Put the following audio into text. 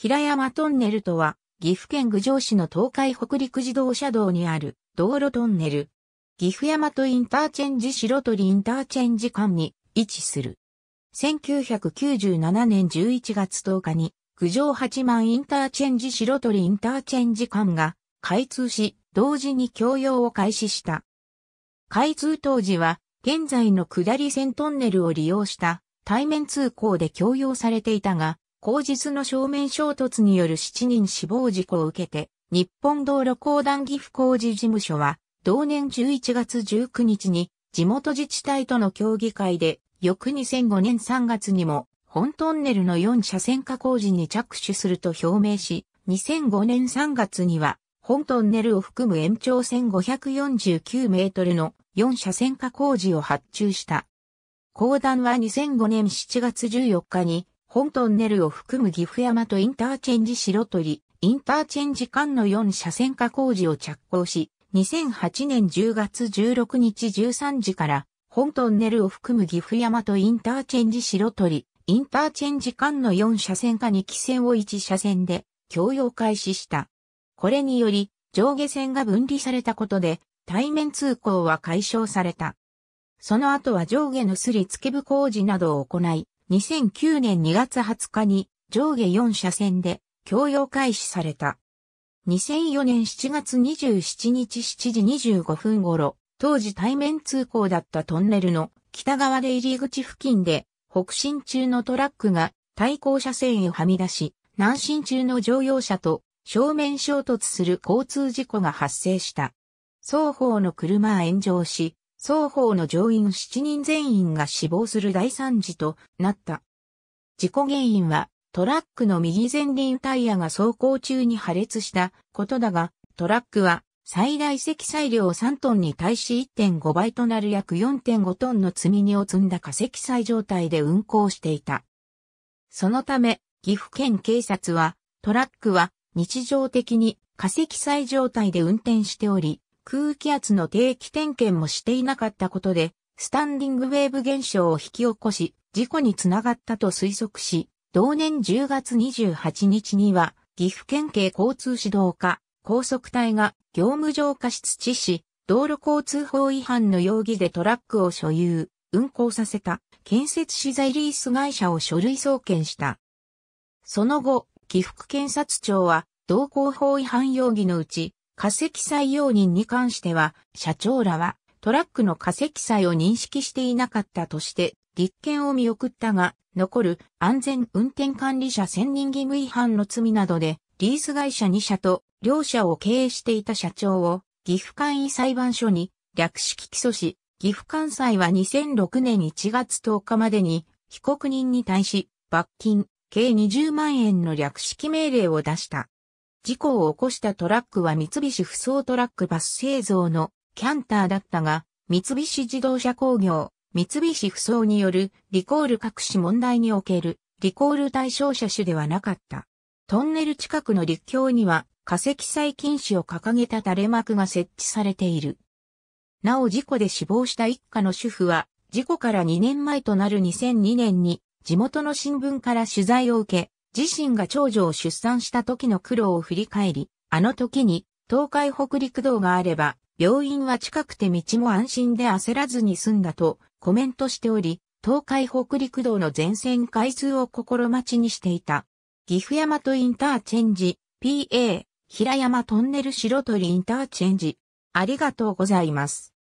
平山トンネルとは、岐阜県郡上市の東海北陸自動車道にある道路トンネル。岐阜山とインターチェンジ白鳥インターチェンジ間に位置する。1997年11月10日に、郡上八幡インターチェンジ白鳥インターチェンジ間が開通し、同時に供用を開始した。開通当時は、現在の下り線トンネルを利用した対面通行で供用されていたが、後日の正面衝突による7人死亡事故を受けて、日本道路公団岐阜工事事務所は、同年11月19日に、地元自治体との協議会で、翌2005年3月にも、本トンネルの4車線化工事に着手すると表明し、2005年3月には、本トンネルを含む延長線549メートルの4車線化工事を発注した。公団は2005年7月14日に本トンネルを含む岐阜山とインターチェンジ白鳥、インターチェンジ間の4車線化工事を着工し、2008年10月16日13時から、本トンネルを含む岐阜山とインターチェンジ白鳥、インターチェンジ間の4車線化に期線を1車線で、共用開始した。これにより、上下線が分離されたことで、対面通行は解消された。その後は上下のすり付け部工事などを行い、2009年2月20日に上下4車線で供用開始された。2004年7月27日7時25分頃、当時対面通行だったトンネルの北側で入り口付近で北進中のトラックが対向車線へはみ出し、南進中の乗用車と正面衝突する交通事故が発生した。双方の車は炎上し、双方の乗員7人全員が死亡する大惨事となった。事故原因はトラックの右前輪タイヤが走行中に破裂したことだが、トラックは最大積載量3トンに対し1.5倍となる約4.5トンの積み荷を積んだ化石載状態で運行していた。そのため、岐阜県警察は、トラックは日常的に化石載状態で運転しており、空気圧の定期点検もしていなかったことで、スタンディングウェーブ現象を引き起こし、事故につながったと推測し、同年10月28日には、岐阜県警交通指導課、高速隊が業務上過失致死、道路交通法違反の容疑でトラックを所有、運行させた建設資材リース会社を書類送検した。その後、岐阜検察庁は、道交法違反容疑のうち、化石採用人に関しては、社長らはトラックの化石採を認識していなかったとして立件を見送ったが、残る安全運転管理者専任義務違反の罪などで、リース会社2社と両社を経営していた社長を岐阜簡易裁判所に略式起訴し、岐阜関西は2006年1月10日までに被告人に対し罰金計20万円の略式命令を出した。事故を起こしたトラックは三菱不走トラックバス製造のキャンターだったが、三菱自動車工業、三菱不走によるリコール隠し問題におけるリコール対象車種ではなかった。トンネル近くの陸橋には化石細菌止を掲げた垂れ幕が設置されている。なお事故で死亡した一家の主婦は事故から2年前となる2002年に地元の新聞から取材を受け、自身が長女を出産した時の苦労を振り返り、あの時に東海北陸道があれば、病院は近くて道も安心で焦らずに済んだとコメントしており、東海北陸道の全線開通を心待ちにしていた。岐阜山とインターチェンジ、PA、平山トンネル白鳥インターチェンジ。ありがとうございます。